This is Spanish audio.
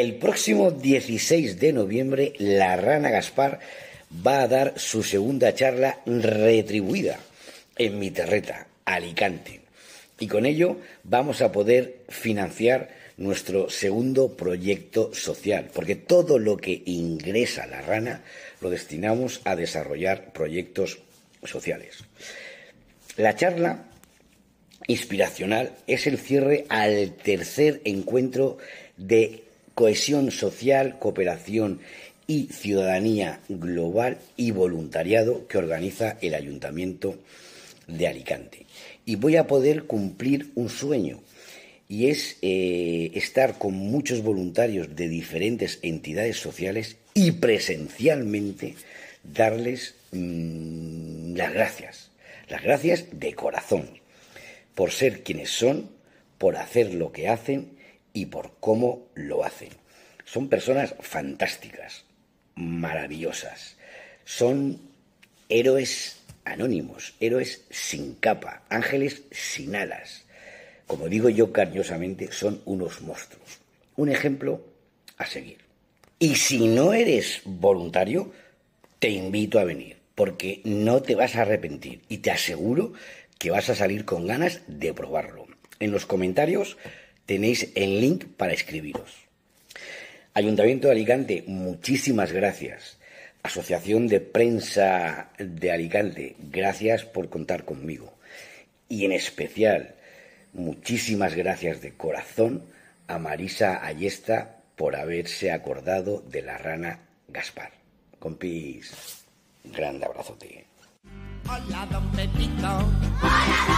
El próximo 16 de noviembre, la Rana Gaspar va a dar su segunda charla retribuida en mi terreta, Alicante. Y con ello vamos a poder financiar nuestro segundo proyecto social, porque todo lo que ingresa la rana lo destinamos a desarrollar proyectos sociales. La charla inspiracional es el cierre al tercer encuentro de cohesión social, cooperación y ciudadanía global y voluntariado que organiza el Ayuntamiento de Alicante. Y voy a poder cumplir un sueño, y es eh, estar con muchos voluntarios de diferentes entidades sociales y presencialmente darles mm, las gracias, las gracias de corazón, por ser quienes son, por hacer lo que hacen y por cómo lo hacen. Son personas fantásticas, maravillosas. Son héroes anónimos, héroes sin capa, ángeles sin alas. Como digo yo cariñosamente, son unos monstruos. Un ejemplo a seguir. Y si no eres voluntario, te invito a venir, porque no te vas a arrepentir y te aseguro que vas a salir con ganas de probarlo. En los comentarios tenéis el link para escribiros. Ayuntamiento de Alicante, muchísimas gracias. Asociación de Prensa de Alicante, gracias por contar conmigo. Y en especial, muchísimas gracias de corazón a Marisa Ayesta por haberse acordado de la rana Gaspar. Compis, grande abrazo Hola,